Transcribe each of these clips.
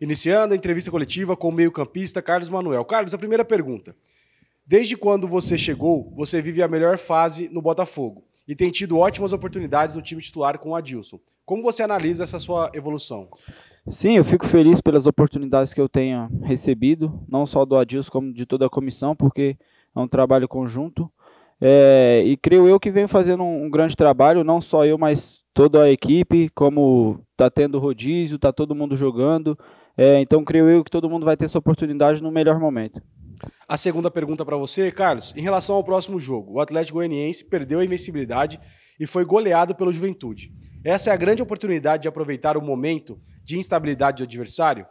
Iniciando a entrevista coletiva com o meio-campista Carlos Manuel. Carlos, a primeira pergunta. Desde quando você chegou, você vive a melhor fase no Botafogo e tem tido ótimas oportunidades no time titular com o Adilson. Como você analisa essa sua evolução? Sim, eu fico feliz pelas oportunidades que eu tenho recebido, não só do Adilson, como de toda a comissão, porque é um trabalho conjunto. É, e creio eu que venho fazendo um, um, grande trabalho, não só eu, mas toda a equipe, como tá tendo rodízio, tá todo mundo jogando, é, então, creio eu que todo mundo vai ter essa oportunidade no melhor momento. A segunda pergunta para você, Carlos, em relação ao próximo jogo, o Atlético Goianiense perdeu a invencibilidade e foi goleado pela Juventude. Essa é a grande oportunidade de aproveitar o momento de instabilidade do adversário?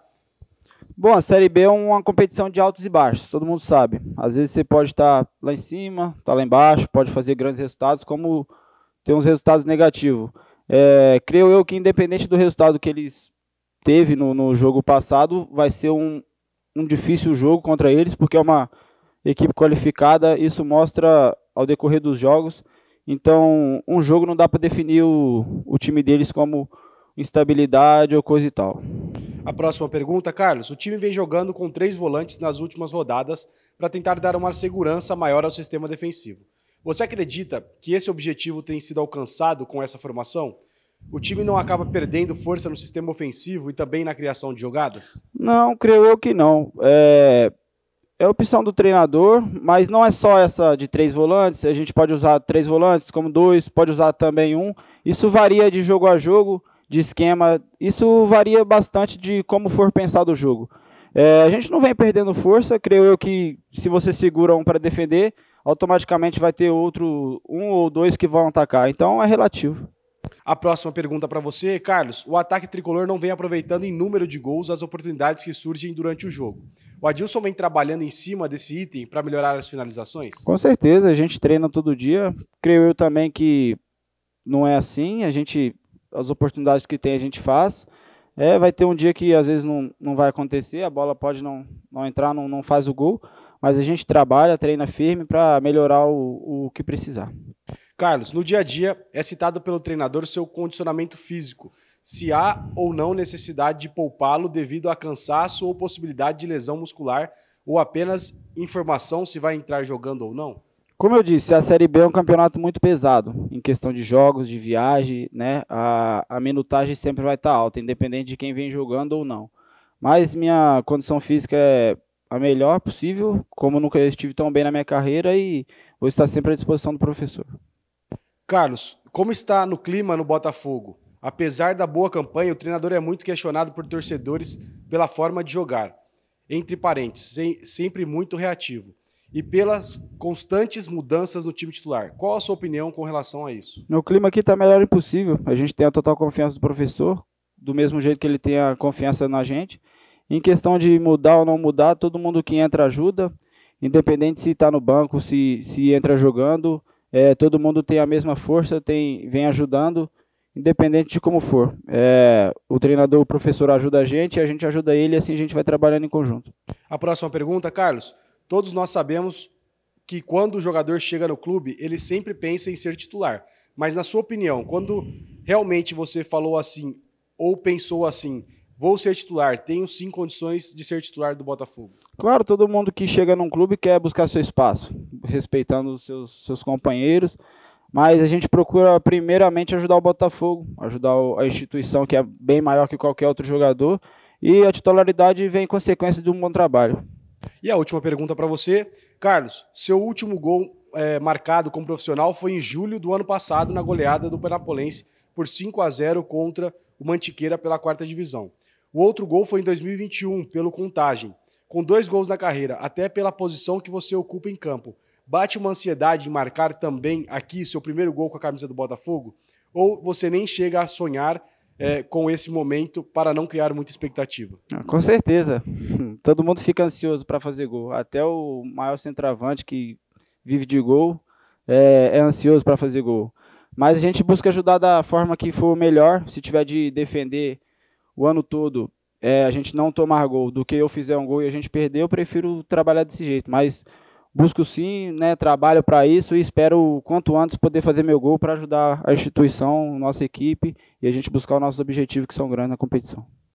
Bom, a Série B é uma competição de altos e baixos, todo mundo sabe. Às vezes você pode estar lá em cima, estar tá lá embaixo, pode fazer grandes resultados, como ter uns resultados negativos. É, creio eu que independente do resultado que eles teve no, no jogo passado, vai ser um, um difícil jogo contra eles, porque é uma equipe qualificada, isso mostra ao decorrer dos jogos. Então, um jogo não dá para definir o, o time deles como instabilidade ou coisa e tal. A próxima pergunta, Carlos. O time vem jogando com três volantes nas últimas rodadas para tentar dar uma segurança maior ao sistema defensivo. Você acredita que esse objetivo tem sido alcançado com essa formação? o time não acaba perdendo força no sistema ofensivo e também na criação de jogadas? Não, creio eu que não. É, é opção do treinador, mas não é só essa de três volantes. A gente pode usar três volantes como dois, pode usar também um. Isso varia de jogo a jogo, de esquema. Isso varia bastante de como for pensado o jogo. É, a gente não vem perdendo força, creio eu que se você segura um para defender, automaticamente vai ter outro um ou dois que vão atacar. Então é relativo. A próxima pergunta para você, Carlos. O ataque tricolor não vem aproveitando em número de gols as oportunidades que surgem durante o jogo. O Adilson vem trabalhando em cima desse item para melhorar as finalizações? Com certeza, a gente treina todo dia. Creio eu também que não é assim. A gente, as oportunidades que tem, a gente faz. É, vai ter um dia que às vezes não, não vai acontecer, a bola pode não, não entrar, não, não faz o gol, mas a gente trabalha, treina firme para melhorar o, o que precisar. Carlos, no dia a dia é citado pelo treinador seu condicionamento físico. Se há ou não necessidade de poupá-lo devido a cansaço ou possibilidade de lesão muscular, ou apenas informação se vai entrar jogando ou não? Como eu disse, a Série B é um campeonato muito pesado em questão de jogos, de viagem, né? A, a minutagem sempre vai estar alta, independente de quem vem jogando ou não. Mas minha condição física é a melhor possível, como nunca estive tão bem na minha carreira e vou estar sempre à disposição do professor. Carlos, como está no clima no Botafogo? Apesar da boa campanha, o treinador é muito questionado por torcedores pela forma de jogar, entre parênteses, sempre muito reativo, e pelas constantes mudanças no time titular. Qual a sua opinião com relação a isso? O clima aqui está melhor impossível. A gente tem a total confiança do professor, do mesmo jeito que ele tem a confiança na gente. Em questão de mudar ou não mudar, todo mundo que entra ajuda, independente se está no banco, se, se entra jogando é, todo mundo tem a mesma força, tem, vem ajudando, independente de como for. É, o treinador, o professor ajuda a gente, a gente ajuda ele, assim a gente vai trabalhando em conjunto. A próxima pergunta, Carlos. Todos nós sabemos que quando o jogador chega no clube, ele sempre pensa em ser titular. Mas na sua opinião, quando realmente você falou assim ou pensou assim, vou ser titular, tenho sim condições de ser titular do Botafogo. Claro, todo mundo que chega num clube quer buscar seu espaço, respeitando os seus, seus companheiros, mas a gente procura primeiramente ajudar o Botafogo, ajudar a instituição que é bem maior que qualquer outro jogador, e a titularidade vem em consequência de um bom trabalho. E a última pergunta para você, Carlos, seu último gol é, marcado como profissional foi em julho do ano passado na goleada do Penapolense por 5 a 0 contra o Mantiqueira pela quarta divisão. O outro gol foi em 2021, pelo Contagem. Com dois gols na carreira, até pela posição que você ocupa em campo. Bate uma ansiedade em marcar também aqui seu primeiro gol com a camisa do Botafogo? Ou você nem chega a sonhar é, com esse momento para não criar muita expectativa? Ah, com certeza. Todo mundo fica ansioso para fazer gol. Até o maior centroavante que vive de gol é, é ansioso para fazer gol. Mas a gente busca ajudar da forma que for melhor. Se tiver de defender o ano todo é, a gente não tomar gol do que eu fizer um gol e a gente perder, eu prefiro trabalhar desse jeito. Mas busco sim, né, trabalho para isso e espero quanto antes poder fazer meu gol para ajudar a instituição, nossa equipe e a gente buscar os nossos objetivos que são grandes na competição.